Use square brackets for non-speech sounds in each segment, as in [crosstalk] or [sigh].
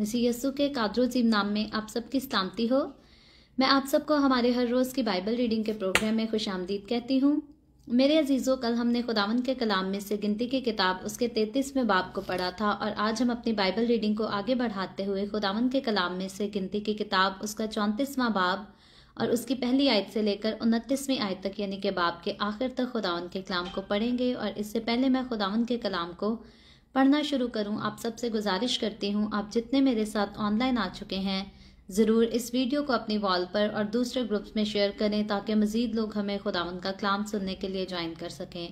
मसी यस्सु के कादरोजीव नाम में आप सबकी सलामती हो मैं आप सबको हमारे हर रोज़ की बाइबल रीडिंग के प्रोग्राम में खुश आमदीद कहती हूँ मेरे अजीज़ों कल हमने खुदावन के कलाम में से गिनती की किताब उसके तैतीसवें बाप को पढ़ा था और आज हम अपनी बाइबल रीडिंग को आगे बढ़ाते हुए खुदावन के कलाम में से गिनती की किताब उसका चौंतीसवां बाब और उसकी पहली आयत से लेकर उनतीसवीं आयत तक यानी कि बाप के आखिर तक खुदावन के कलाम को पढ़ेंगे और इससे पहले मैं खुदावन के कलाम को पढ़ना शुरू करूं आप सबसे गुजारिश करती हूं आप जितने मेरे साथ ऑनलाइन आ चुके हैं ज़रूर इस वीडियो को अपनी वॉल पर और दूसरे ग्रुप्स में शेयर करें ताकि मज़ीद लोग हमें खुदावन का कलाम सुनने के लिए ज्वाइन कर सकें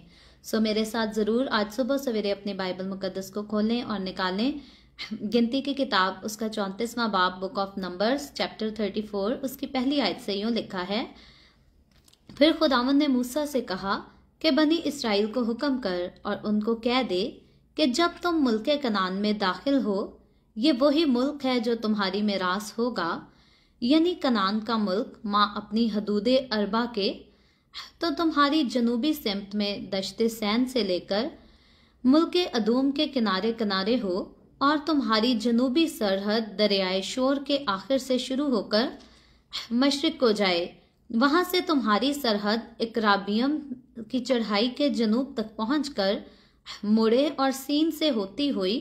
सो मेरे साथ ज़रूर आज सुबह सवेरे अपने बाइबल मुकदस को खोलें और निकालें गिनती की किताब उसका चौंतीसवां बाब book of numbers chapter thirty four उसकी पहली आयत से यूँ लिखा है फिर खुदावन ने मूसा से कहा कि बनी इसराइल को हुक्म कर और उनको कह दे कि जब तुम मुल्क कनान में दाखिल हो ये वही मुल्क है जो तुम्हारी मिरास होगा यानी कनान का मुल्क माँ अपनी हदूद अरबा के तो तुम्हारी जनूबी सिमत में दशत सैन से लेकर मुल्क अदूम के किनारे किनारे हो और तुम्हारी जनूबी सरहद दरियाए शोर के आखिर से शुरू होकर मशरक को जाए वहाँ से तुम्हारी सरहद इकराबियम की चढ़ाई के जनूब तक पहुँच कर मुड़े और सीन से होती हुई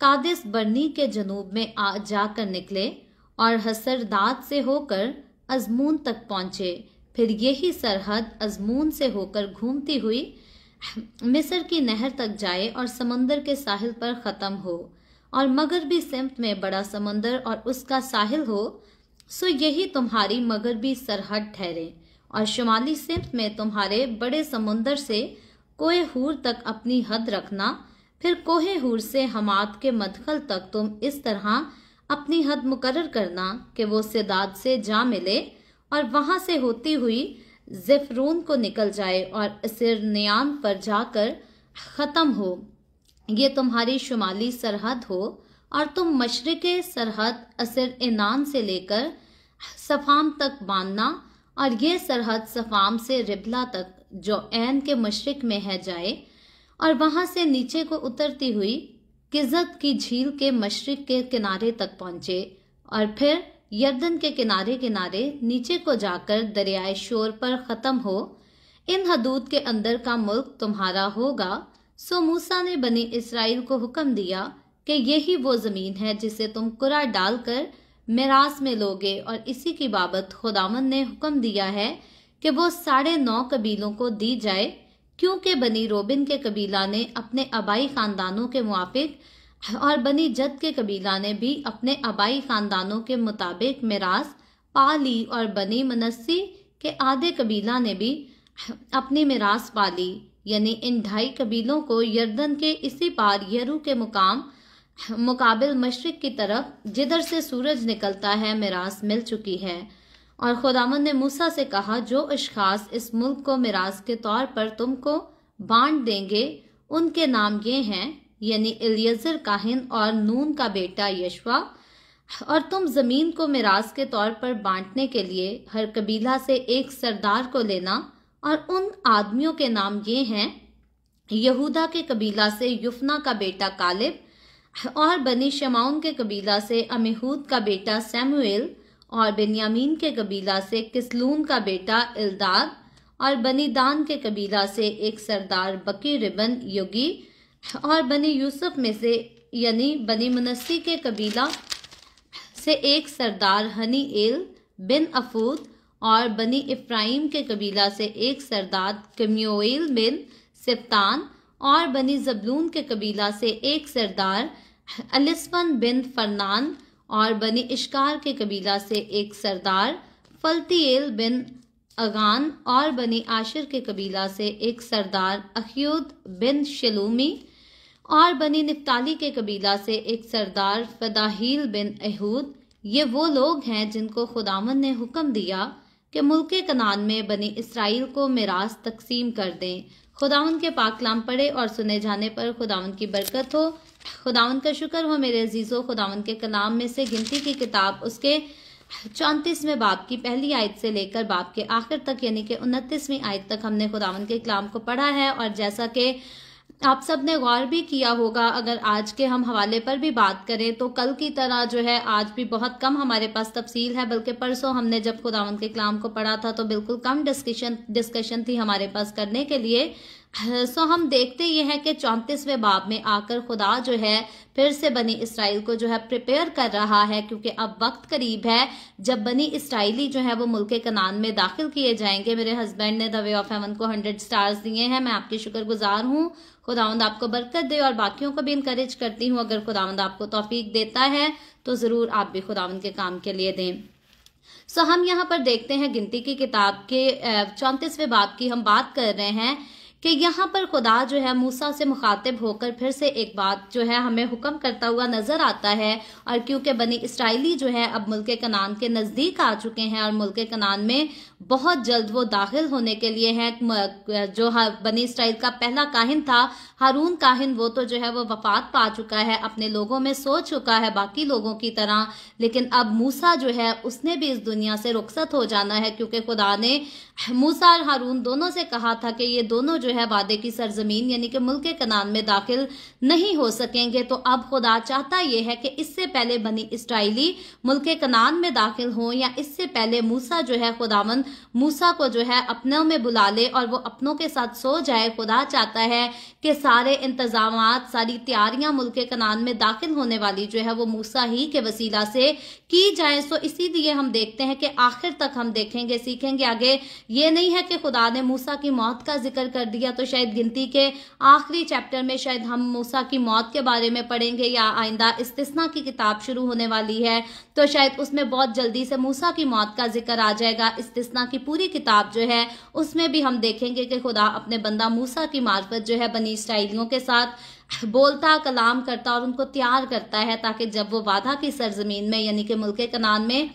कादिस बर्नी के जनूब में आ जाकर निकले और हसरदात से होकर अजमून तक पहुंचे फिर यही सरहद अजमून से होकर घूमती हुई मिस्र की नहर तक जाए और समंदर के साहिल पर ख़त्म हो और मगरबी सिमत में बड़ा समंदर और उसका साहिल हो सो यही तुम्हारी मगरबी सरहद ठहरे और शुमाली सिमत में तुम्हारे बड़े समंदर से कोहे हूर तक अपनी हद रखना फिर कोहे हूर से हमाद के मदखल तक तुम इस तरह अपनी हद मुकर करना कि वो सिदाद से जा मिले और वहां से होती हुई जफरून को निकल जाए और सिरनियान पर जाकर ख़त्म हो ये तुम्हारी शुमाली सरहद हो और तुम मशरक़ सरहद असर इनान से लेकर सफ़ाम तक बांधना और ये सरहद सफ़ाम से रिबला तक जो ऐन के मशरक में है जाए और वहां से नीचे को उतरती हुई किजत की झील के मशरक के किनारे तक पहुंचे और फिर यर्दन के किनारे किनारे नीचे को जाकर दरियाए शोर पर ख़त्म हो इन हदूद के अंदर का मुल्क तुम्हारा होगा सो मूसा ने बनी इसराइल को हुक्म दिया कि यही वो ज़मीन है जिसे तुम कुरा डालकर मेरास में लोगे और इसी की बाबत खुदामन ने हुक्म दिया है कि वो साढ़े नौ कबीलों को दी जाए क्योंकि बनी रोबिन के कबीला ने अपने आबाई खानदानों के मुआफिक और बनी जद के कबीला ने भी अपने आबाई खानदानों के मुताबिक मिरास पा ली और बनी मनस्सी के आधे कबीला ने भी अपनी मिरास पा ली यानी इन ढाई कबीलों को यर्दन के इसी पार यरू के मुकाम मुकाबिल मशरक की तरफ जिधर से सूरज निकलता है मिरास मिल चुकी है और खुदामंद ने मूसा से कहा जो इश्खास इस मुल्क को मिराज के तौर पर तुमको बांट देंगे उनके नाम ये हैं यानी इलियजर काहिन और नून का बेटा यशवा और तुम जमीन को मिराज के तौर पर बांटने के लिए हर कबीला से एक सरदार को लेना और उन आदमियों के नाम ये हैं यहूदा के कबीला से युफना का बेटा कालिब और बनी शमाउन के कबीला से अमिहूद का बेटा सैमुएल और बेनियामीन के कबीला से किसलून का बेटा इल्दाद और बनी दान के कबीला से एक सरदार बकी रिबन योगी और बनी यूसुफ में से यानी बनी मुनसी के कबीला से एक सरदार हनी एल बिन अफूद और बनी इफ्राहिम के कबीला से एक सरदार कम्योल बिन सिप्तान और बनी जबलून के कबीला से एक सरदार अलिस्फन बिन फरनान और बनी इश्कार के कबीला से एक सरदार फलतील बिन अगान और बनी आशिर के कबीला से एक सरदार अहयूद बिन शलूमी और बनी निफ्ताली के कबीला से एक सरदार फदाहील बिन अहूद ये वो लोग हैं जिनको खुदावन ने हुक्म दिया कि मुल्क कनान में बनी इसराइल को मिरास तकसीम कर दें खुदावन के पाकलाम पढ़े और सुने जाने पर खुदावन की बरकत हो खुदावन का शुक्र हो मेरे अजीज़ों खुदावन के कलाम में से गिनती की किताब उसके चौंतीसवें बाप की पहली आयत से लेकर बाप के आखिर तक यानी कि उनतीसवीं आयत तक हमने खुदावन के कलाम को पढ़ा है और जैसा कि आप सब ने गौर भी किया होगा अगर आज के हम हवाले पर भी बात करें तो कल की तरह जो है आज भी बहुत कम हमारे पास तफसील है बल्कि परसों हमने जब खुदावन के कलाम को पढ़ा था तो बिल्कुल कम डिस्कशन डिस्कशन थी हमारे पास करने के लिए सो हम देखते ये हैं कि चौंतीसवें बाब में आकर खुदा जो है फिर से बनी इसराइल को जो है प्रिपेयर कर रहा है क्योंकि अब वक्त करीब है जब बनी इसराइली जो है वो मुल्क कनान में दाखिल किए जाएंगे मेरे हस्बैंड ने द वे ऑफ हेवन को हंड्रेड स्टार्स दिए हैं मैं आपकी शुक्रगुजार हूँ खुदावंद आपको बरकत दे और बाकियों को भी इंकरेज करती हूँ अगर खुदावंद आपको तोफीक देता है तो ज़रूर आप भी खुदावंद के काम के लिए दें सो हम यहाँ पर देखते हैं गिनती की किताब के चौंतीसवें बाब की हम बात कर रहे हैं कि यहाँ पर खुदा जो है मूसा से मुखातिब होकर फिर से एक बात जो है हमें हुक्म करता हुआ नज़र आता है और क्योंकि बनी इसराइली जो है अब मुल्क कनान के नज़दीक आ चुके हैं और मुल्क कनान में बहुत जल्द वो दाखिल होने के लिए है जो बनी इसराइल का पहला काहिन था हारून काहिन वो तो जो है वो वफात पा चुका है अपने लोगों में सो चुका है बाकी लोगों की तरह लेकिन अब मूसा जो है उसने भी इस दुनिया से रुखसत हो जाना है क्योंकि खुदा ने मूसा और हारून दोनों से कहा था कि ये दोनों जो है वादे की सरजमीन यानी कि मुल्क कनान में दाखिल नहीं हो सकेंगे तो अब खुदा चाहता यह है कि इससे पहले बनी इसराइली मुल्क कनान में दाखिल हों या इससे पहले मूसा जो है खुदावन मूसा को जो है अपनों में बुला ले और वो अपनों के साथ सो जाए खुदा चाहता है कि सारे इंतजाम सारी तैयारियां मुल्क कनान में दाखिल होने वाली जो है वो मूसा ही के वसीला से की जाए सो इसीलिए हम देखते हैं कि आखिर तक हम देखेंगे सीखेंगे आगे ये नहीं है कि खुदा ने मूसा की मौत का जिक्र कर दिया तो शायद गिनती के आखिरी चैप्टर में शायद हम मूसा की मौत के बारे में पढ़ेंगे या आइंदा इस्तना की किताब शुरू होने वाली है तो शायद उसमें बहुत जल्दी से मूसा की मौत का जिक्र आ जाएगा इस्तना की पूरी किताब जो है उसमें भी हम देखेंगे कि खुदा अपने बंदा मूसा की मार्फत जो है बनी स्टाइलियों के साथ बोलता कलाम करता और उनको तैयार करता है ताकि जब वो वादा की सरजमीन में यानी कि मुल्क कनान में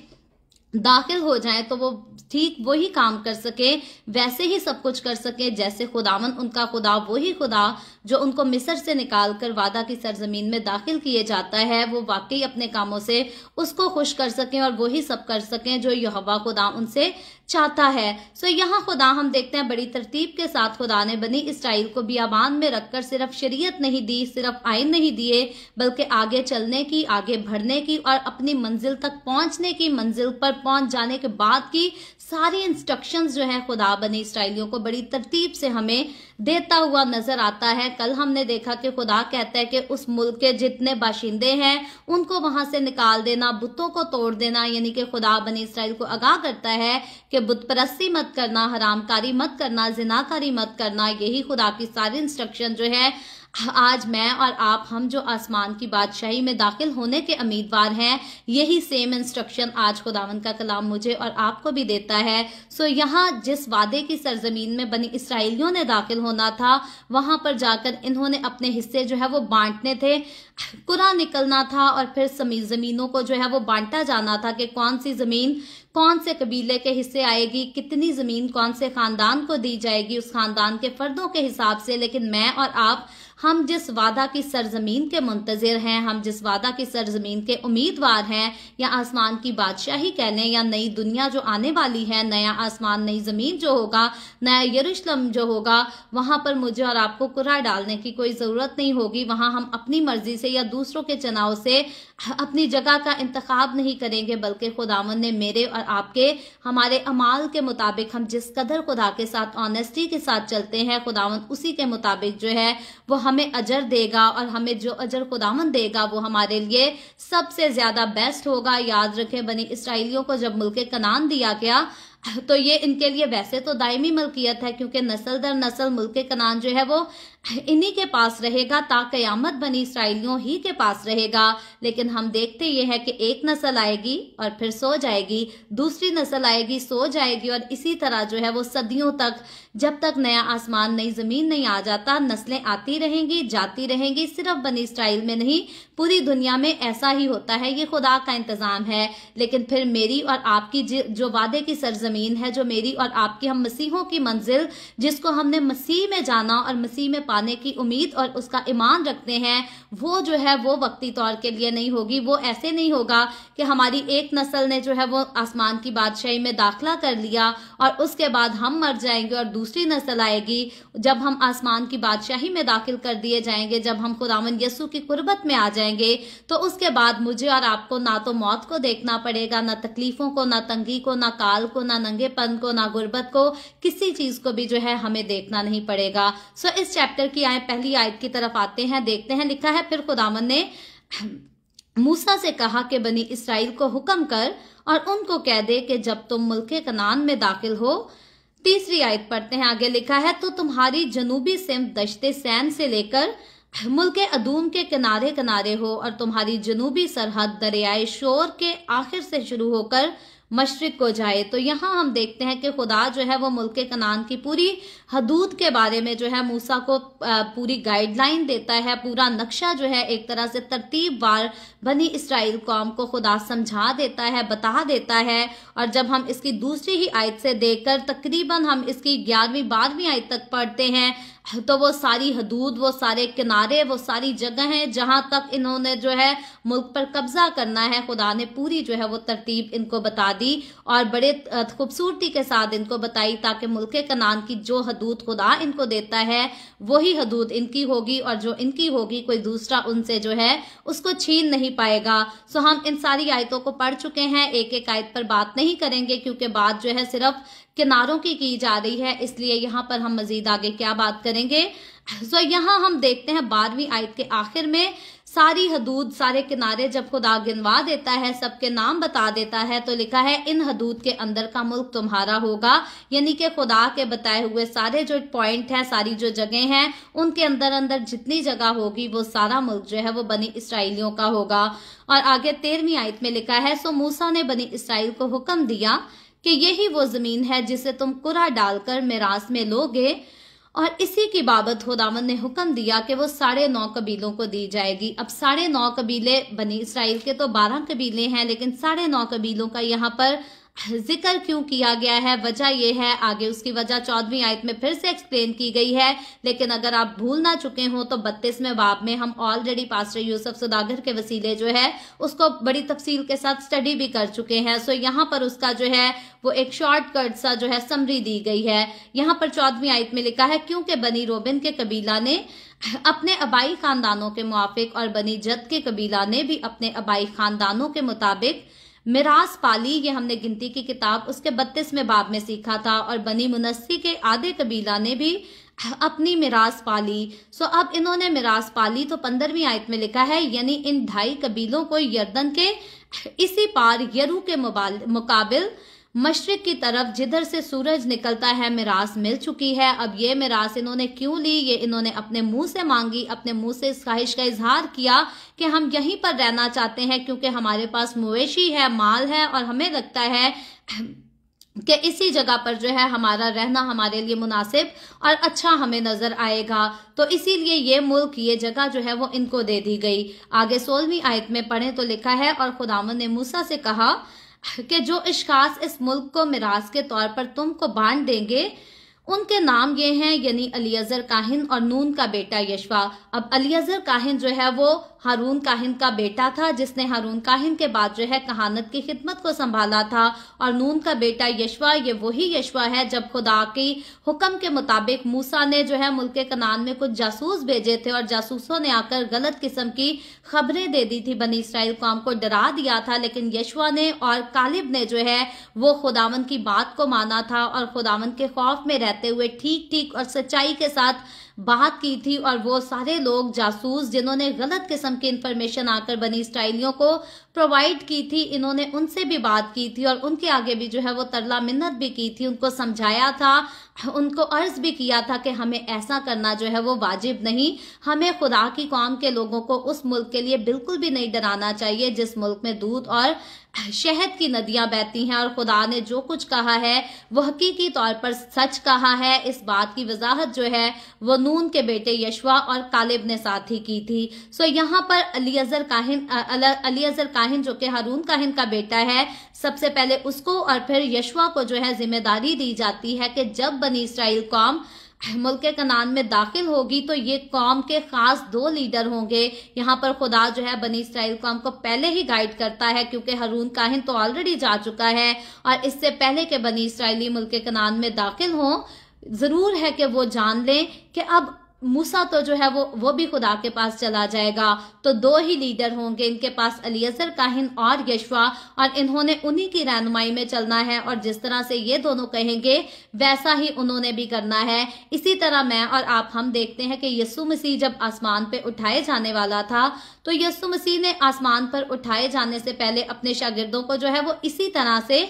दाखिल हो जाए तो वो ठीक वही काम कर सके वैसे ही सब कुछ कर सके जैसे खुदावन उनका खुदा वही खुदा जो उनको मिस्र से निकाल कर वादा की सरजमीन में दाखिल किए जाता है वो वाकई अपने कामों से उसको खुश कर सकें और वही सब कर सकें जो यहवा खुदा उनसे चाहता है सो यहाँ खुदा हम देखते हैं बड़ी तरतीब के साथ खुदा ने बनी इसराइल को बियाबान में रखकर सिर्फ शरीयत नहीं दी सिर्फ आयन नहीं दिए बल्कि आगे चलने की आगे बढ़ने की और अपनी मंजिल तक पहुंचने की मंजिल पर पहुंच जाने के बाद की सारी इंस्ट्रक्शंस जो है खुदा बनी इसराइलियों को बड़ी तरतीब से हमें देता हुआ नजर आता है कल हमने देखा कि खुदा कहता है कि उस मुल्क के जितने बाशिंदे हैं उनको वहां से निकाल देना बुतों को तोड़ देना यानी कि खुदा बनी इसराइल को आगाह करता है कि बुत परस्ती मत करना हरामकारी मत करना जिनाकारी मत करना यही खुदा की सारी इंस्ट्रक्शन जो है आज मैं और आप हम जो आसमान की बादशाही में दाखिल होने के उम्मीदवार हैं यही सेम इंस्ट्रक्शन आज खुदावन का कलाम मुझे और आपको भी देता है सो यहाँ जिस वादे की सरजमीन में बनी इसराइलियों ने दाखिल होना था वहां पर जाकर इन्होंने अपने हिस्से जो है वो बांटने थे कुरा निकलना था और फिर जमीनों को जो है वो बांटा जाना था कि कौन सी जमीन कौन से कबीले के हिस्से आएगी कितनी जमीन कौन से खानदान को दी जाएगी उस खानदान के फर्दों के हिसाब से लेकिन मैं और आप हम जिस वादा की सरजमीन के मुंतजर हैं हम जिस वादा की सरजमीन के उम्मीदवार हैं या आसमान की बादशाही कह लें या नई दुनिया जो आने वाली है नया आसमान नई ज़मीन जो होगा नया यरूशलम जो होगा वहां पर मुझे और आपको कुरा डालने की कोई ज़रूरत नहीं होगी वहां हम अपनी मर्जी से या दूसरों के चनाव से अपनी जगह का इंतखब नहीं करेंगे बल्कि खुदावन ने मेरे और आपके हमारे अमाल के मुताबिक हम जिस कदर खुदा के साथ ऑनेस्टी के साथ चलते हैं खुदावन उसी के मुताबिक जो है वो हम हमें अजर देगा और हमें जो अजर खुदावन देगा वो हमारे लिए सबसे ज़्यादा बेस्ट होगा याद रखें बनी इसराइलियों को जब मुल्क कनान दिया गया तो ये इनके लिए वैसे तो दायमी मलकियत है क्योंकि नस्ल दर नस्ल मुल्क कनान जो है वो इन्हीं के पास रहेगा ताकयामत बनी इसराइलियों ही के पास रहेगा लेकिन हम देखते ये है कि एक नस्ल आएगी और फिर सो जाएगी दूसरी नस्ल आएगी सो जाएगी और इसी तरह जो है वो सदियों तक जब तक नया आसमान नई जमीन नहीं आ जाता नस्लें आती रहेंगी जाती रहेंगी सिर्फ बनी इसराइल में नहीं पूरी दुनिया में ऐसा ही होता है ये खुदा का इंतजाम है लेकिन फिर मेरी और आपकी जो वादे की सरजमीन है जो मेरी और आपकी हम मसीहों की मंजिल जिसको हमने मसीह में जाना और मसीह में पाने की उम्मीद और उसका ईमान रखते हैं वो जो है वो वक्ती तौर के लिए नहीं होगी वो ऐसे नहीं होगा कि हमारी एक नस्ल ने जो है वो आसमान की बादशाही में दाखिला कर लिया और उसके बाद हम मर जाएंगे और दूसरी नस्ल आएगी जब हम आसमान की बादशाही में दाखिल कर दिए जाएंगे जब हम खुदावन यसु की कुर्बत में आ जाएंगे तो उसके बाद मुझे और आपको ना तो मौत को देखना पड़ेगा ना तकलीफों को ना तंगी को ना काल को ना नंगेपन को ना गुर्बत को किसी चीज को भी जो है हमें देखना नहीं पड़ेगा सो so, इस चैप्टर चैप्टर की आए पहली आयत की तरफ आते हैं देखते हैं लिखा है फिर खुदावन ने [clears throat] मूसा से कहा कि बनी इसराइल को हुक्म कर और उनको कह दे कि जब तुम मुल्क कनान में दाखिल हो तीसरी आयत पढ़ते हैं आगे लिखा है तो तुम्हारी जनूबी सिम दश्ते सैन से लेकर [clears throat] मुल्क अदूम के किनारे किनारे हो और तुम्हारी जनूबी सरहद दरियाए शोर के आखिर से शुरू होकर मशरक को जाए तो यहाँ हम देखते हैं कि खुदा जो है वो मुल्क कनान की पूरी हदूद के बारे में जो है मूसा को पूरी गाइडलाइन देता है पूरा नक्शा जो है एक तरह से तरतीब वार बनी इसराइल कौम को खुदा समझा देता है बता देता है और जब हम इसकी दूसरी ही आयत से देखकर तकरीबन हम इसकी ग्यारहवीं बारहवीं आयत तक पढ़ते हैं तो वो सारी हदूद वो सारे किनारे वो सारी जगह है जहां तक इन्होंने जो है मुल्क पर कब्जा करना है खुदा ने पूरी जो है वो तरतीब इनको बता दी और बड़े खूबसूरती के साथ इनको बताई ताकि मुल्क कनान की जो हदूद खुदा इनको देता है वही हदूद इनकी होगी और जो इनकी होगी कोई दूसरा उनसे जो है उसको छीन नहीं पाएगा सो हम इन सारी आयतों को पढ़ चुके हैं एक एक आयत पर बात नहीं करेंगे क्योंकि बात जो है सिर्फ किनारों की की जा रही है इसलिए यहाँ पर हम मजीद आगे क्या बात करें करेंगे सो यहाँ हम देखते हैं बारहवीं आयत के आखिर में सारी हदूद सारे किनारे जब खुदा गिनवा देता है सबके नाम बता देता है तो लिखा है इन हदूद के अंदर का मुल्क तुम्हारा होगा यानी कि खुदा के बताए हुए सारे जो पॉइंट हैं सारी जो जगह हैं उनके अंदर अंदर जितनी जगह होगी वो सारा मुल्क जो है वो बनी इसराइलियों का होगा और आगे तेरहवीं आयत में लिखा है सो मूसा ने बनी इसराइल को हुक्म दिया कि यही वो जमीन है जिसे तुम कुरा डालकर मेरास में लोगे और इसी की बाबत खुदावन ने हुक्म दिया कि वो साढ़े नौ कबीलों को दी जाएगी अब साढ़े नौ कबीले बनी इसराइल के तो बारह कबीले हैं लेकिन साढ़े नौ कबीलों का यहाँ पर जिक्र क्यों किया गया है वजह यह है आगे उसकी वजह चौदहवीं आयत में फिर से एक्सप्लेन की गई है लेकिन अगर आप भूल ना चुके हो तो बत्तीसवें बाब में हम ऑलरेडी पास्टर यूसुफ सुदागर के वसीले जो है उसको बड़ी तफसील के साथ स्टडी भी कर चुके हैं सो यहाँ पर उसका जो है वो एक शॉर्टकट सा जो है समरी दी गई है यहाँ पर चौदहवीं आयत में लिखा है क्योंकि बनी रोबिन के कबीला ने अपने अबाई खानदानों के मुआफिक और बनी जद के कबीला ने भी अपने अबाई खानदानों के मुताबिक मिरास पाली ये हमने गिनती की किताब उसके बत्तीसवें बाब में सीखा था और बनी मुनस्सी के आधे कबीला ने भी अपनी मिरास पाली सो अब इन्होंने मिरास पाली तो पंद्रहवीं आयत में लिखा है यानी इन ढाई कबीलों को यर्दन के इसी पार यरू के मुकाबिल मशरक की तरफ जिधर से सूरज निकलता है मिरास मिल चुकी है अब ये मिरास इन्होंने क्यों ली ये इन्होंने अपने मुंह से मांगी अपने मुंह से इस ख्वाहिश का इजहार किया कि हम यहीं पर रहना चाहते हैं क्योंकि हमारे पास मवेशी है माल है और हमें लगता है [clears throat] कि इसी जगह पर जो है हमारा रहना हमारे लिए मुनासिब और अच्छा हमें नज़र आएगा तो इसीलिए ये मुल्क ये जगह जो है वो इनको दे दी गई आगे सोलहवीं आयत में पढ़े तो लिखा है और खुदावन ने मूसा से कहा कि जो अशास इस मुल्क को मिराज के तौर पर तुमको बांट देंगे उनके नाम ये हैं यानी अली अजहर काहिन और नून का बेटा यशवा अब अली अजहर काहिन जो है वो हारून काहिन का बेटा था जिसने हारून काहिन के बाद जो है कहानत की खिदमत को संभाला था और नून का बेटा यशवा ये वही यशवा है जब खुदा की हुक्म के मुताबिक मूसा ने जो है मुल्क कनान में कुछ जासूस भेजे थे और जासूसों ने आकर गलत किस्म की खबरें दे दी थी बनी इसराइल कौम को डरा दिया था लेकिन यशवा ने और कालिब ने जो है वो खुदावन की बात को माना था और खुदावन के खौफ में रहते हुए ठीक ठीक और सच्चाई के साथ बात की थी और वो सारे लोग जासूस जिन्होंने गलत किस्म की इंफॉर्मेशन आकर बनी स्टाइलियों को प्रोवाइड की थी इन्होंने उनसे भी बात की थी और उनके आगे भी जो है वो तरला मिन्नत भी की थी उनको समझाया था उनको अर्ज भी किया था कि हमें ऐसा करना जो है वो वाजिब नहीं हमें खुदा की कौम के लोगों को उस मुल्क के लिए बिल्कुल भी नहीं डराना चाहिए जिस मुल्क में दूध और शहद की नदियां बहती हैं और खुदा ने जो कुछ कहा है वह हकीकी तौर पर सच कहा है इस बात की वजाहत जो है वह नून के बेटे यशवा और कालिब ने साथ ही की थी सो यहाँ पर अली अजहर काहिन अली अजहर काहिन जो कि हारून काहिन का बेटा है सबसे पहले उसको और फिर यशवा को जो है जिम्मेदारी दी जाती है कि जब बनी इसराइल कौम मुल्क कनान में दाखिल होगी तो ये कौम के खास दो लीडर होंगे यहाँ पर खुदा जो है बनी इसराइल कौम को पहले ही गाइड करता है क्योंकि हरून काहिन तो ऑलरेडी जा चुका है और इससे पहले के बनी इसराइली मुल्क कनान में दाखिल हों ज़रूर है कि वो जान लें कि अब मूसा तो जो है वो वो भी खुदा के पास चला जाएगा तो दो ही लीडर होंगे इनके पास अलियजर काहिन और यशवा और इन्होंने उन्हीं की रहनुमाई में चलना है और जिस तरह से ये दोनों कहेंगे वैसा ही उन्होंने भी करना है इसी तरह मैं और आप हम देखते हैं कि यस्सु मसीह जब आसमान पे उठाए जाने वाला था तो यस्सु मसीह ने आसमान पर उठाए जाने से पहले अपने शागिर्दों को जो है वो इसी तरह से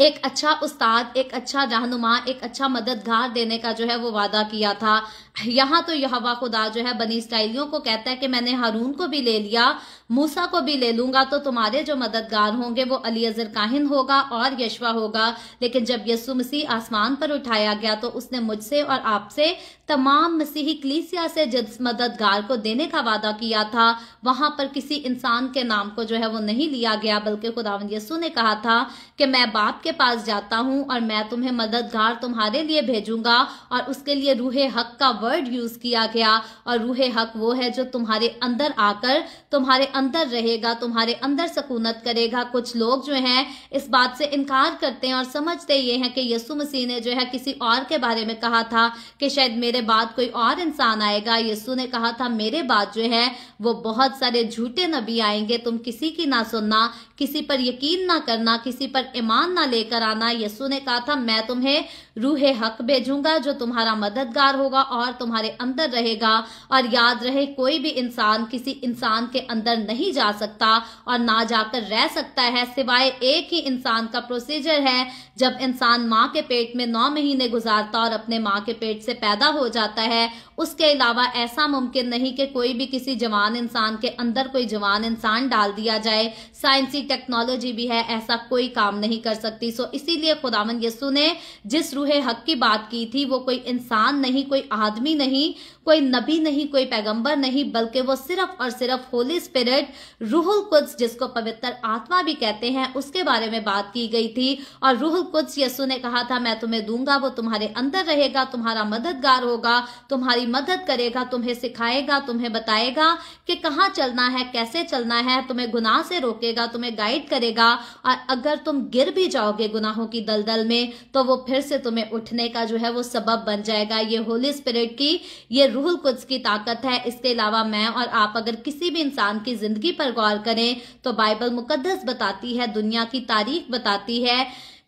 एक अच्छा उस्ताद एक अच्छा रहनुमा एक अच्छा मददगार देने का जो है वो वादा किया था यहाँ तो हवा खुदा जो है बनी इसराइलियों को कहता है कि मैंने हारून को भी ले लिया मूसा को भी ले लूंगा तो तुम्हारे जो मददगार होंगे वो अली अजर काहिन होगा और यशवा होगा लेकिन जब यसु मसीह आसमान पर उठाया गया तो उसने मुझसे और आपसे तमाम मसीही क्लीसिया से जिस मददगार को देने का वादा किया था वहां पर किसी इंसान के नाम को जो है वो नहीं लिया गया बल्कि खुदावन यसु ने कहा था कि मैं बाप के पास जाता हूँ और मैं तुम्हें मददगार तुम्हारे लिए भेजूंगा और उसके लिए रूहे हक का वर्ड यूज किया गया और रूह हक वो है जो तुम्हारे अंदर आकर तुम्हारे अंदर रहेगा तुम्हारे अंदर सकूनत करेगा कुछ लोग जो हैं इस बात से इनकार करते हैं और समझते ये हैं कि यसु मसीह ने जो है किसी और के बारे में कहा था कि शायद मेरे बाद कोई और इंसान आएगा यसु ने कहा था मेरे बाद जो है वो बहुत सारे झूठे नबी आएंगे तुम किसी की ना सुनना किसी पर यकीन ना करना किसी पर ईमान ना लेकर आना यसु ने कहा था मैं तुम्हें रूहे हक भेजूंगा जो तुम्हारा मददगार होगा और तुम्हारे अंदर रहेगा और याद रहे कोई भी इंसान किसी इंसान के अंदर नहीं जा सकता और ना जाकर रह सकता है सिवाय एक ही इंसान का प्रोसीजर है जब इंसान माँ के पेट में नौ महीने गुजारता और अपने माँ के पेट से पैदा हो जाता है उसके अलावा ऐसा मुमकिन नहीं कि कोई भी किसी जवान इंसान के अंदर कोई जवान इंसान डाल दिया जाए साइंसी टेक्नोलॉजी भी है ऐसा कोई काम नहीं कर सकती सो इसीलिए खुदावन यसु ने जिस रूह मशरूह हक की बात की थी वो कोई इंसान नहीं कोई आदमी नहीं कोई नबी नहीं कोई पैगंबर नहीं बल्कि वो सिर्फ और सिर्फ होली स्पिरिट रूहुल कुछ जिसको पवित्र आत्मा भी कहते हैं उसके बारे में बात की गई थी और रूहुल कुछ यसु ने कहा था मैं तुम्हें दूंगा वो तुम्हारे अंदर रहेगा तुम्हारा मददगार होगा तुम्हारी मदद करेगा तुम्हें सिखाएगा तुम्हें बताएगा कि कहाँ चलना है कैसे चलना है तुम्हें गुनाह से रोकेगा तुम्हें गाइड करेगा और अगर तुम गिर भी जाओगे गुनाहों की दलदल में तो वो फिर से तुम्हें उठने का जो है वो सबब बन जाएगा ये होली स्पिरिट की ये रूहुल कुछ की ताकत है इसके अलावा मैं और आप अगर किसी भी इंसान की जिंदगी पर गौर करें तो बाइबल मुकदस बताती है दुनिया की तारीख बताती है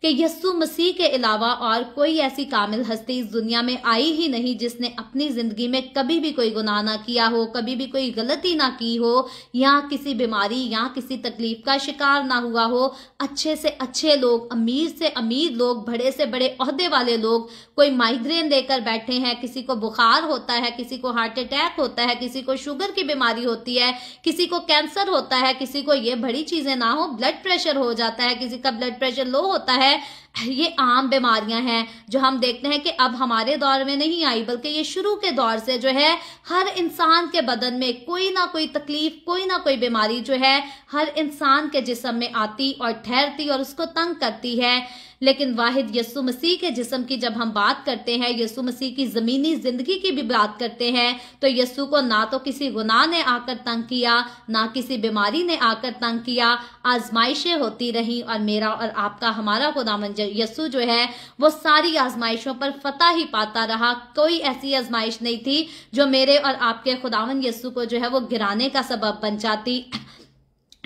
कि यस्सु मसीह के अलावा और कोई ऐसी कामिल हस्ती इस दुनिया में आई ही नहीं जिसने अपनी जिंदगी में कभी भी कोई गुनाह ना किया हो कभी भी कोई गलती ना की हो या किसी बीमारी या किसी तकलीफ का शिकार ना हुआ हो अच्छे से अच्छे लोग अमीर से अमीर लोग बड़े से बड़े अहदे वाले लोग कोई माइग्रेन लेकर बैठे हैं किसी को बुखार होता है किसी को हार्ट अटैक होता है किसी को शुगर की बीमारी होती है किसी को कैंसर होता है किसी को ये बड़ी चीजें ना हो ब्लड प्रेशर हो जाता है किसी का ब्लड प्रेशर लो होता है है ये आम बीमारियां हैं जो हम देखते हैं कि अब हमारे दौर में नहीं आई बल्कि ये शुरू के दौर से जो है हर इंसान के बदन में कोई ना कोई तकलीफ कोई ना कोई बीमारी जो है हर इंसान के जिसम में आती और ठहरती और उसको तंग करती है लेकिन वाहिद यसु मसीह के जिसम की जब हम बात करते हैं यसु मसीह की ज़मीनी ज़िंदगी की भी बात करते हैं तो यसु को ना तो किसी गुनाह ने आकर तंग किया ना किसी बीमारी ने आकर तंग किया आजमाइशें होती रहीं और मेरा और आपका हमारा खुदामंजर यस्सु जो है वो सारी आजमाइशों पर फतह ही पाता रहा कोई ऐसी आजमाइश नहीं थी जो मेरे और आपके खुदावन यस्सु को जो है वो गिराने का सबब बन जाती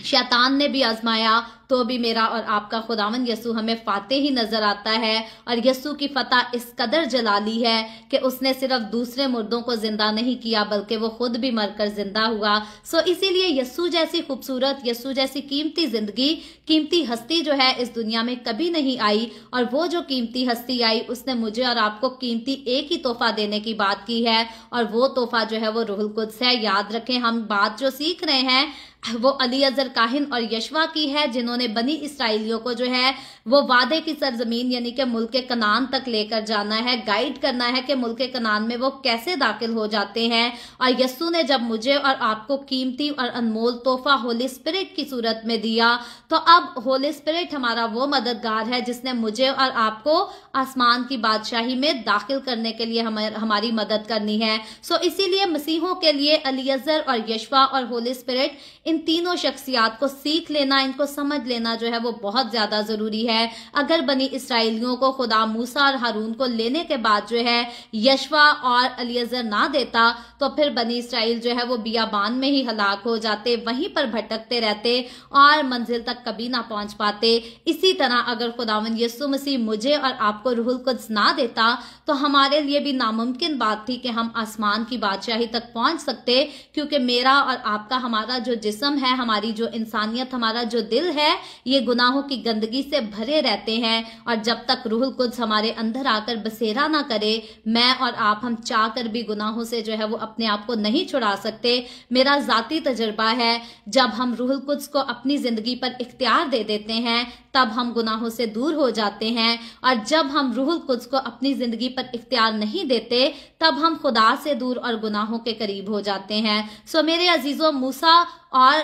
शैतान ने भी आजमाया तो भी मेरा और आपका खुदावन यसू हमें फाते ही नजर आता है और यसू की फतह इस कदर जलाली है कि उसने सिर्फ दूसरे मुर्दों को जिंदा नहीं किया बल्कि वो खुद भी मरकर जिंदा हुआ सो इसीलिए यसु जैसी खूबसूरत यसु जैसी कीमती जिंदगी कीमती हस्ती जो है इस दुनिया में कभी नहीं आई और वो जो कीमती हस्ती आई उसने मुझे और आपको कीमती एक ही तोहफा देने की बात की है और वो तोहफा जो है वो रोहल कुछ है याद रखें हम बात जो सीख रहे हैं वो अली अजर काहिन और यशवा की है जिन्होंने बनी इसराइलियों को जो है वो वादे की सरजमीन यानी कि मुल्क कनान तक लेकर जाना है गाइड करना है कि मुल्क कनान में वो कैसे दाखिल हो जाते हैं और यस्सु ने जब मुझे और आपको कीमती और अनमोल तोहफा होली स्पिरिट की सूरत में दिया तो अब होली स्पिरिट हमारा वो मददगार है जिसने मुझे और आपको आसमान की बादशाही में दाखिल करने के लिए हमारी मदद करनी है सो इसीलिए मसीहों के लिए अली अजर और यशवा और होली स्पिरिट इन तीनों शख्सियात को सीख लेना इनको समझ लेना जो है वो बहुत ज्यादा जरूरी है अगर बनी इसराइलियों को खुदा मूसा और हारून को लेने के बाद जो है यशवा और अलीजर ना देता तो फिर बनी इसराइल जो है वो बियाबान में ही हलाक हो जाते वहीं पर भटकते रहते और मंजिल तक कभी ना पहुंच पाते इसी तरह अगर खुदावन यसु मसीह मुझे और आपको रूहुल कुछ ना देता तो हमारे लिए भी नामुमकिन बात थी कि हम आसमान की बादशाही तक पहुंच सकते क्योंकि मेरा और आपका हमारा जो जिस जिसम है हमारी जो इंसानियत हमारा जो दिल है ये गुनाहों की गंदगी से भरे रहते हैं और जब तक रूहुल कुछ हमारे अंदर आकर बसेरा ना करे मैं और आप हम चाह कर भी गुनाहों से जो है वो अपने आप को नहीं छुड़ा सकते मेरा ज़ाती तजर्बा है जब हम रूह कुछ को अपनी ज़िंदगी पर इख्तियार दे देते हैं तब हम गुनाहों से दूर हो जाते हैं और जब हम रूहुल कुछ को अपनी ज़िंदगी पर इख्तियार नहीं देते तब हम खुदा से दूर और गुनाहों के करीब हो जाते हैं सो मेरे अजीज़ों मूसा और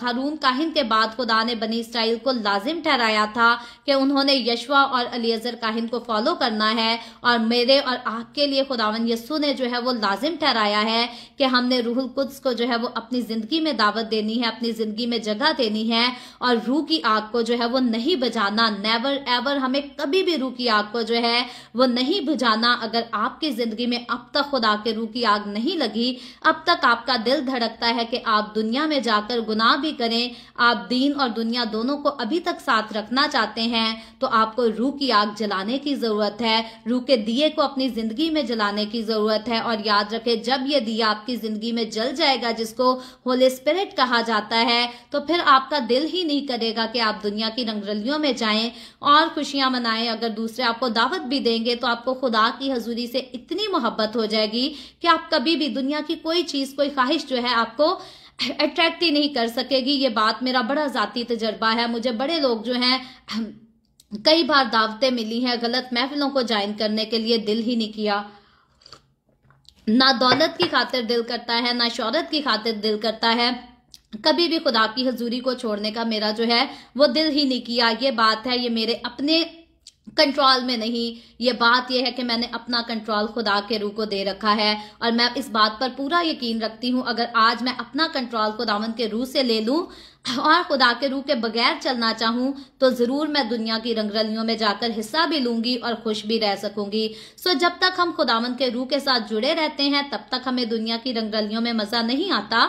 खारून काहिन के बाद खुदा ने बनी इसराइल को लाजिम ठहराया था कि उन्होंने यशवा और अलीजर काहिन को फॉलो करना है और मेरे और आपके लिए खुदावन यस्सु ने जो है वो लाजिम ठहराया है कि हमने रूहुल कुद्स को जो है वो अपनी ज़िंदगी में दावत देनी है अपनी ज़िंदगी में जगह देनी है और रूह की आग को जो है वो नहीं बजाना नेवर एवर हमें कभी भी रूह की आग को जो है वो नहीं बुझाना अगर आपकी ज़िंदगी में अब तक खुदा के रूह की आग नहीं लगी अब तक आपका दिल धड़कता है कि आप दुनिया में जाकर गुनाह भी करें आप दीन और दुनिया दोनों को अभी तक साथ रखना चाहते हैं तो आपको रूह की आग जलाने की जरूरत है रूह के दिए को अपनी जिंदगी में जलाने की जरूरत है और याद रखे जब ये दिया आपकी जिंदगी में जल जाएगा जिसको होली स्पिरिट कहा जाता है तो फिर आपका दिल ही नहीं करेगा कि आप दुनिया की रंगरलियों में जाएं और खुशियां मनाएं अगर दूसरे आपको दावत भी देंगे तो आपको खुदा की हजूरी से इतनी मोहब्बत हो जाएगी कि आप कभी भी दुनिया की कोई चीज कोई ख्वाहिश जो है आपको अट्रैक्ट ही नहीं कर सकेगी ये बात मेरा बड़ा ज़ाती तजर्बा है मुझे बड़े लोग जो हैं [clears throat] कई बार दावतें मिली हैं गलत महफिलों को ज्वाइन करने के लिए दिल ही नहीं किया ना दौलत की खातिर दिल करता है ना शौहरत की खातिर दिल करता है कभी भी खुदा की हजूरी को छोड़ने का मेरा जो है वो दिल ही नहीं किया ये बात है ये मेरे अपने कंट्रोल में नहीं ये बात यह है कि मैंने अपना कंट्रोल खुदा के रूह को दे रखा है और मैं इस बात पर पूरा यकीन रखती हूं अगर आज मैं अपना कंट्रोल खुदावन के रूह से ले लूं और खुदा के रूह के बगैर चलना चाहूं तो ज़रूर मैं दुनिया की रंगरलियों में जाकर हिस्सा भी लूंगी और खुश भी रह सकूंगी सो जब तक हम खुदावन के रूह के साथ जुड़े रहते हैं तब तक हमें दुनिया की रंगरलियों में मज़ा नहीं आता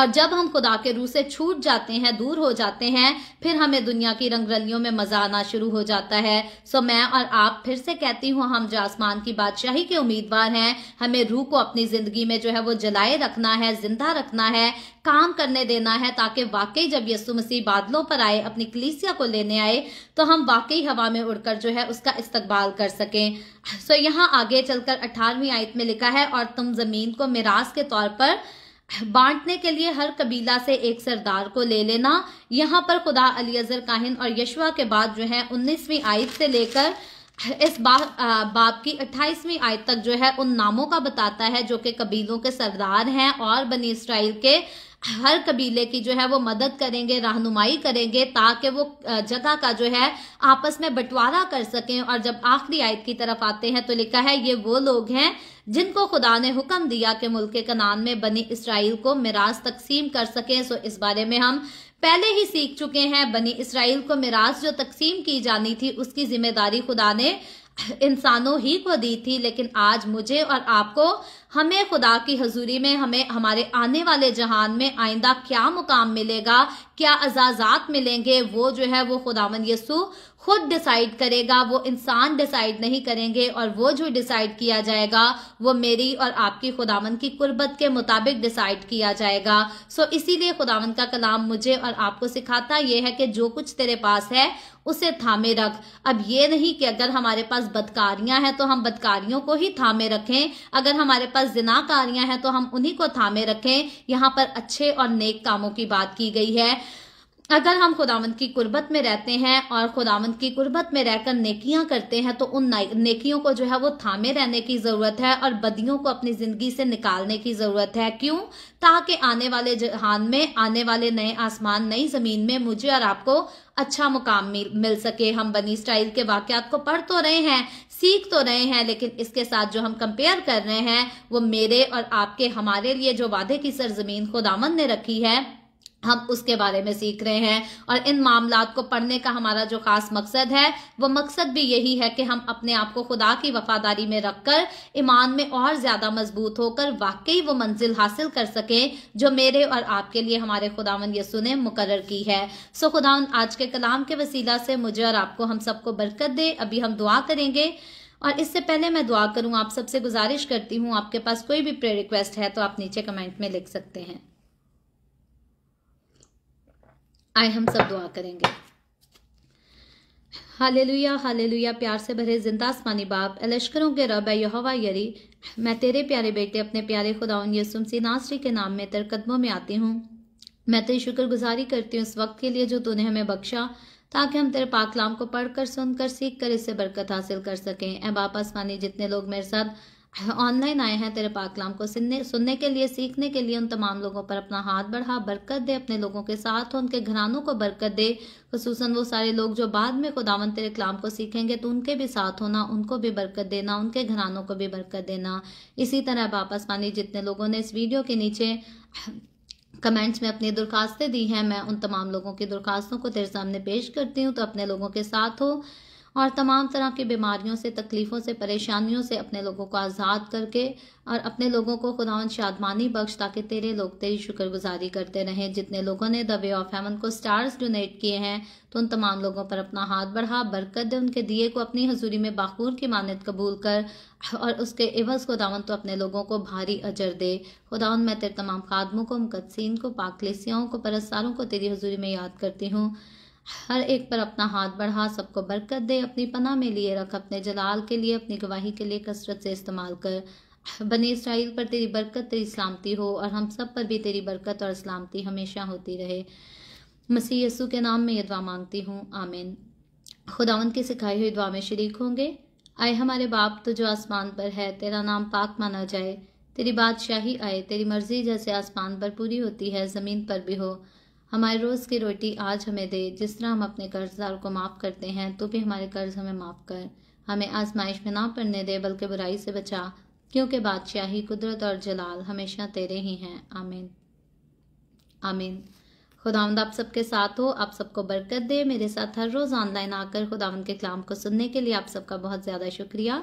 और जब हम खुदा के रूह से छूट जाते हैं दूर हो जाते हैं फिर हमें दुनिया की रंगरलियों में मजा आना शुरू हो जाता है सो मैं और आप फिर से कहती हूँ हम जो आसमान की बादशाही के उम्मीदवार हैं हमें रूह को अपनी जिंदगी में जो है वो जलाए रखना है जिंदा रखना है काम करने देना है ताकि वाकई जब यसु मसीह बादलों पर आए अपनी कलीसिया को लेने आए तो हम वाकई हवा में उड़कर जो है उसका इस्तकबाल कर सकें सो यहाँ आगे चलकर अठारहवीं आयत में लिखा है और तुम जमीन को मिराज के तौर पर बांटने के लिए हर कबीला से एक सरदार को ले लेना यहाँ पर खुदा अली अजहर काहिन और यशवा के बाद जो है उन्नीसवीं आयत से लेकर इस बा, आ, बाप की अट्ठाईसवीं आयत तक जो है उन नामों का बताता है जो कि कबीलों के सरदार हैं और बनी इसराइल के हर कबीले की जो है वो मदद करेंगे रहनुमाई करेंगे ताकि वो जगह का जो है आपस में बंटवारा कर सकें और जब आखिरी आयत की तरफ आते हैं तो लिखा है ये वो लोग हैं जिनको खुदा ने हुक्म दिया कि मुल्क कनान में बनी इसराइल को मिराज तकसीम कर सकें सो इस बारे में हम पहले ही सीख चुके हैं बनी इसराइल को मिराज जो तकसीम की जानी थी उसकी जिम्मेदारी खुदा ने इंसानों ही को दी थी लेकिन आज मुझे और आपको हमें खुदा की हजूरी में हमें हमारे आने वाले जहान में आइंदा क्या मुकाम मिलेगा क्या अजाजात मिलेंगे वो जो है वो खुदावन यसू खुद डिसाइड करेगा वो इंसान डिसाइड नहीं करेंगे और वो जो डिसाइड किया जाएगा वो मेरी और आपकी खुदावन की कुर्बत के मुताबिक डिसाइड किया जाएगा सो इसीलिए खुदावन का कलाम मुझे और आपको सिखाता ये है कि जो कुछ तेरे पास है उसे थामे रख अब ये नहीं कि अगर हमारे पास बदकारियां हैं तो हम बदकारियों को ही थामे रखें अगर हमारे पास जिनाकारियां हैं तो हम उन्हीं को थामे रखें यहां पर अच्छे और नेक कामों की बात की गई है अगर हम खुदावंत की कुर्बत में रहते हैं और खुदावंत की कुर्बत में रहकर नेकियां करते हैं तो उन नेकियों को जो है वो थामे रहने की ज़रूरत है और बदियों को अपनी ज़िंदगी से निकालने की ज़रूरत है क्यों ताकि आने वाले जहान में आने वाले नए आसमान नई ज़मीन में मुझे और आपको अच्छा मुकाम मिल, मिल सके हम बनी स्टाइल के वाक्यात को पढ़ तो रहे हैं सीख तो रहे हैं लेकिन इसके साथ जो हम कंपेयर कर रहे हैं वो मेरे और आपके हमारे लिए जो वादे की सरजमीन खुदावन ने रखी है हम उसके बारे में सीख रहे हैं और इन मामला को पढ़ने का हमारा जो खास मकसद है वो मकसद भी यही है कि हम अपने आप को खुदा की वफादारी में रखकर ईमान में और ज्यादा मजबूत होकर वाकई वो मंजिल हासिल कर सकें जो मेरे और आपके लिए हमारे खुदावन यसु ने मुकर की है सो खुदावन आज के कलाम के वसीला से मुझे और आपको हम सबको बरकत दे अभी हम दुआ करेंगे और इससे पहले मैं दुआ करूं आप सबसे गुजारिश करती हूं आपके पास कोई भी प्रे रिक्वेस्ट है तो आप नीचे कमेंट में लिख सकते हैं आए हम सब दुआ करेंगे हाले लुया हाले लुया प्यार से भरे जिंदा आसमानी बाप अलश्करों के रब यहोवा यरी मैं तेरे प्यारे बेटे अपने प्यारे खुदाउन यसुम सी नासरी के नाम में तेरे कदमों में आती हूँ मैं तेरी शुक्रगुजारी करती हूँ उस वक्त के लिए जो तूने हमें बख्शा ताकि हम तेरे पाकलाम को पढ़कर सुनकर सीख कर इससे बरकत हासिल कर सकें ए बाप आसमानी जितने लोग मेरे साथ ऑनलाइन आए हैं तेरे पाक कलाम को सुनने सुनने के लिए सीखने के लिए उन तमाम लोगों पर अपना हाथ बढ़ा बरकत दे अपने लोगों के साथ हो उनके घरानों को बरकत दे खूस वो सारे लोग जो बाद में खुदावन तेरे कलाम को सीखेंगे तो उनके भी साथ होना उनको भी बरकत देना उनके घरानों को भी बरकत देना इसी तरह वापस पानी जितने लोगों ने इस वीडियो के नीचे कमेंट्स में अपनी दरखास्तें दी हैं मैं उन तमाम लोगों की दरखास्तों को तेरे सामने पेश करती हूँ तो अपने लोगों के साथ हो और तमाम तरह की बीमारियों से तकलीफ़ों से परेशानियों से अपने लोगों को आज़ाद करके और अपने लोगों को खुदा शादमानी बख्श ताकि तेरे लोग तेरी शुक्रगुजारी करते रहें जितने लोगों ने द वे ऑफ हेमन को स्टार्स डोनेट किए हैं तो उन तमाम लोगों पर अपना हाथ बढ़ा बरकत दे उनके दिए को अपनी हजूरी में बाखूर की मानत कबूल कर और उसके एवज खुदावन तो अपने लोगों को भारी अजर दे खुदा मैं तेरे तमाम खादमों को मुकदसिन को पाकलिसियाओं को परस्तारों को तेरी हजूरी में याद करती हूँ हर एक पर अपना हाथ बढ़ा सबको बरकत दे अपनी पना में लिए रख अपने जलाल के लिए अपनी गवाही के लिए कसरत से इस्तेमाल कर बने इसराइल पर तेरी बरकत तेरी सलामती हो और हम सब पर भी तेरी बरकत और सलामती हमेशा होती रहे मसीह यसु के नाम में ये दुआ मांगती हूँ आमीन खुदावन की सिखाई हुई दुआ में शरीक होंगे आए हमारे बाप तो जो आसमान पर है तेरा नाम पाक माना जाए तेरी बादशाही आए तेरी मर्जी जैसे आसमान पर पूरी होती है ज़मीन पर भी हो हमारी रोज़ की रोटी आज हमें दे जिस तरह हम अपने कर्जदार को माफ़ करते हैं तो भी हमारे कर्ज हमें माफ़ कर हमें आजमाइश में ना पड़ने दे बल्कि बुराई से बचा क्योंकि बादशाही कुदरत और जलाल हमेशा तेरे ही हैं आमीन आमीन खुदावंद आप सबके साथ हो आप सबको बरकत दे मेरे साथ हर रोज़ ऑनलाइन आकर खुदावंद के कलाम को सुनने के लिए आप सबका बहुत ज़्यादा शुक्रिया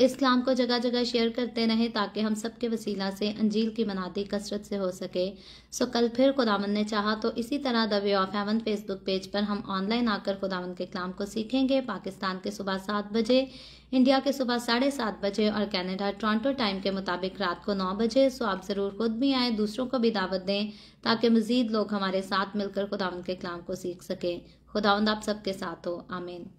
इस्लाम को जगह जगह शेयर करते रहें ताकि हम सब के वसीला से अंजील की मनाती कसरत से हो सके सो कल फिर खुदावन ने चाहा तो इसी तरह the way of heaven Facebook page पर हम ऑनलाइन आकर खुदावन के कलाम को सीखेंगे पाकिस्तान के सुबह सात बजे इंडिया के सुबह साढ़े सात बजे और कनाडा टोरंटो टाइम के मुताबिक रात को नौ बजे सो आप ज़रूर खुद भी आएँ दूसरों को भी दावत दें ताकि मज़ीद लोग हमारे साथ मिलकर खुदावन के कलाम को सीख सकें खुदावंद आप सबके साथ हो आमीन